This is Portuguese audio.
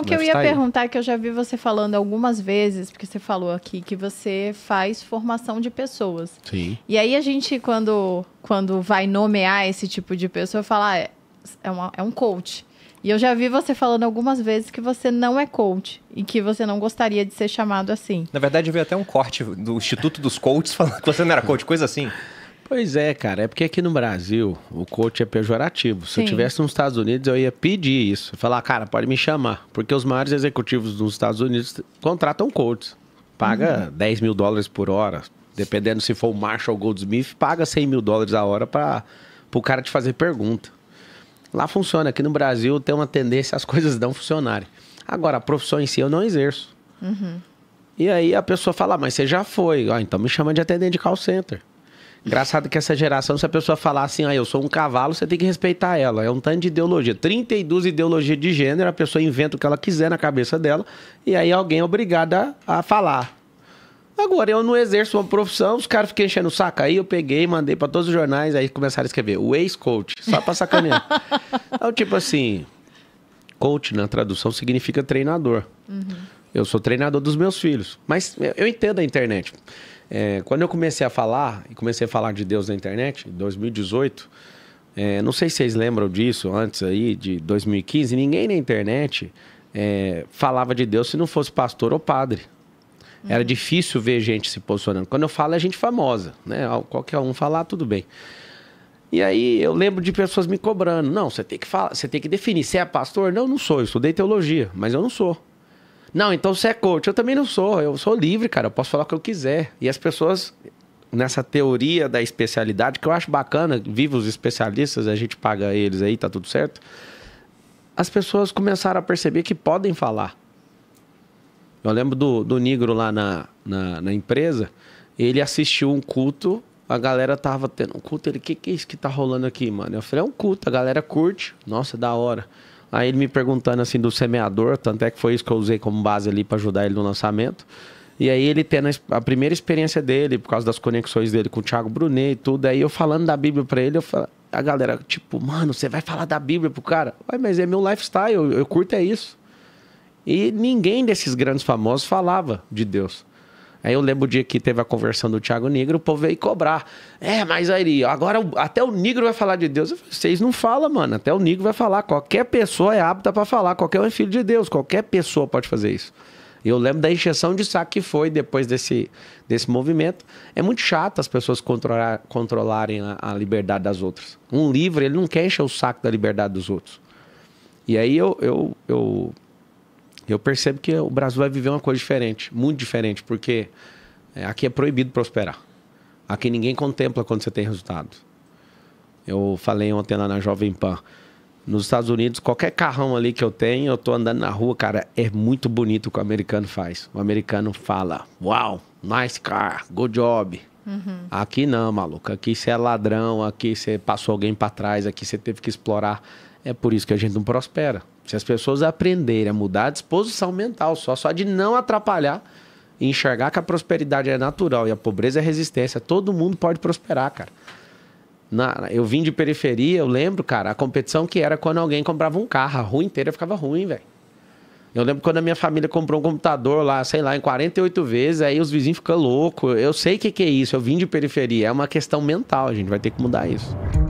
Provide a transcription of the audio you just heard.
Não, que eu ia tá perguntar, que eu já vi você falando algumas vezes, porque você falou aqui que você faz formação de pessoas. Sim. E aí a gente, quando, quando vai nomear esse tipo de pessoa, fala, ah, é, é, uma, é um coach. E eu já vi você falando algumas vezes que você não é coach e que você não gostaria de ser chamado assim. Na verdade, eu vi até um corte do Instituto dos Coaches falando que você não era coach, coisa assim. Pois é, cara. É porque aqui no Brasil o coach é pejorativo. Se Sim. eu tivesse nos Estados Unidos, eu ia pedir isso. Falar, cara, pode me chamar. Porque os maiores executivos dos Estados Unidos contratam coaches. Paga uhum. 10 mil dólares por hora. Dependendo se for o Marshall Goldsmith, paga 100 mil dólares a hora para o cara te fazer pergunta. Lá funciona. Aqui no Brasil tem uma tendência as coisas não funcionarem. Agora, a profissão em si eu não exerço. Uhum. E aí a pessoa fala, ah, mas você já foi. Ah, então me chama de atendente de call center. Engraçado que essa geração, se a pessoa falar assim, ah, eu sou um cavalo, você tem que respeitar ela. É um tanto de ideologia. 32 ideologias de gênero, a pessoa inventa o que ela quiser na cabeça dela, e aí alguém é obrigado a, a falar. Agora, eu não exerço uma profissão, os caras ficam enchendo o saco. Aí eu peguei, mandei para todos os jornais, aí começaram a escrever o ex-coach, só pra sacanear. então, tipo assim, coach na tradução significa treinador. Uhum. Eu sou treinador dos meus filhos. Mas eu entendo a internet. É, quando eu comecei a falar, e comecei a falar de Deus na internet, em 2018, é, não sei se vocês lembram disso, antes aí, de 2015, ninguém na internet é, falava de Deus se não fosse pastor ou padre. Uhum. Era difícil ver gente se posicionando. Quando eu falo, é gente famosa, né? Qualquer um falar, tudo bem. E aí eu lembro de pessoas me cobrando. Não, você tem que falar, você tem que definir. Você é pastor? Não, não sou. Eu estudei teologia, mas eu não sou. Não, então você é coach. Eu também não sou. Eu sou livre, cara. Eu posso falar o que eu quiser. E as pessoas, nessa teoria da especialidade, que eu acho bacana, viva os especialistas, a gente paga eles aí, tá tudo certo. As pessoas começaram a perceber que podem falar. Eu lembro do, do Negro lá na, na, na empresa. Ele assistiu um culto a galera tava tendo um culto. Ele, o que, que é isso que tá rolando aqui, mano? Eu falei, é um culto, a galera curte. Nossa, é da hora. Aí ele me perguntando assim do semeador, tanto é que foi isso que eu usei como base ali para ajudar ele no lançamento. E aí ele tendo a primeira experiência dele, por causa das conexões dele com o Thiago Brunet e tudo, aí eu falando da Bíblia para ele, eu falo, a galera, tipo, mano, você vai falar da Bíblia pro cara? Ué, mas é meu lifestyle, eu, eu curto é isso. E ninguém desses grandes famosos falava de Deus. Aí eu lembro o dia que teve a conversão do Tiago Negro, o povo veio cobrar. É, mas aí, agora até o negro vai falar de Deus. Vocês não falam, mano. Até o negro vai falar. Qualquer pessoa é apta para falar. Qualquer um é filho de Deus. Qualquer pessoa pode fazer isso. Eu lembro da injeção de saco que foi depois desse, desse movimento. É muito chato as pessoas controlar, controlarem a, a liberdade das outras. Um livro, ele não quer encher o saco da liberdade dos outros. E aí eu, eu, eu eu percebo que o Brasil vai viver uma coisa diferente, muito diferente, porque é, aqui é proibido prosperar. Aqui ninguém contempla quando você tem resultado. Eu falei ontem lá na Jovem Pan. Nos Estados Unidos, qualquer carrão ali que eu tenho, eu tô andando na rua, cara, é muito bonito o que o americano faz. O americano fala, wow, nice car, good job. Uhum. Aqui não, maluco. Aqui você é ladrão, aqui você passou alguém para trás, aqui você teve que explorar. É por isso que a gente não prospera. Se as pessoas aprenderem a mudar a disposição mental, só, só de não atrapalhar, e enxergar que a prosperidade é natural e a pobreza é resistência, todo mundo pode prosperar, cara. Na, eu vim de periferia, eu lembro, cara, a competição que era quando alguém comprava um carro, a rua inteira ficava ruim, velho. Eu lembro quando a minha família comprou um computador lá, sei lá, em 48 vezes, aí os vizinhos ficam loucos. Eu sei o que, que é isso, eu vim de periferia. É uma questão mental, a gente vai ter que mudar isso.